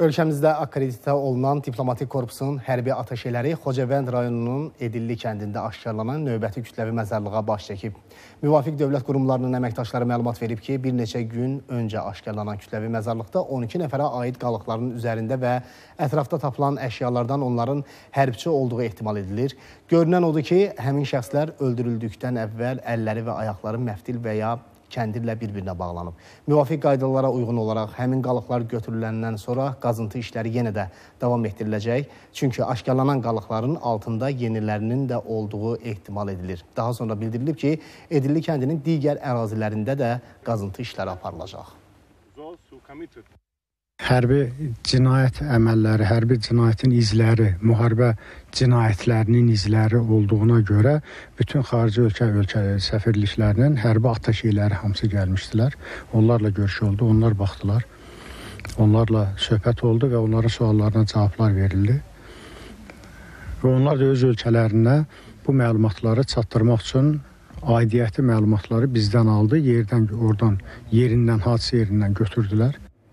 Ölkəmizdə akkreditə olunan diplomatik korpusun hərbi ataşeləri Xocavənd rayonunun Edilli kəndində aşkarlanan növbəti kütləvi məzarlığa baş çəkib. Müvafiq dövlət qurumlarının əməkdaşları məlumat verib ki, bir neçə gün öncə aşkarlanan kütləvi məzarlıqda 12 nəfərə aid qalıqların üzərində və ətrafda tapılan əşyalardan onların hərbçi olduğu ehtimal edilir. Görünən odur ki, həmin şəxslər öldürüldükdən əvvəl əlləri və ayaqları məftil və ya kəndirlə bir-birinə bağlanıb. Müvafiq qaydalara uyğun olaraq həmin qalıqlar götürüləndən sonra qazıntı işləri yenə də davam etdiriləcək. Çünki aşkarlanan qalıqların altında yenilərinin də olduğu ehtimal edilir. Daha sonra bildirilib ki, Edilli kəndinin digər ərazilərində də qazıntı işləri aparılacaq hərbi cinayət əməlləri, hərbi cinayətin izləri, müharibə cinayətlərinin izləri olduğuna görə bütün xarici ölkə ölkə səfirliklərinin hərbi attaşeləri hamısı gəlmişdilər. Onlarla görüş oldu, onlar baxdılar. Onlarla söhbət oldu və onların suallarına cavablar verildi. Və onlar da öz ölkələrinə bu məlumatları çatdırmaq üçün aidiyyəti məlumatları bizdən aldı, yerdən oradan, yerindən, hadisə yerindən götürdülər.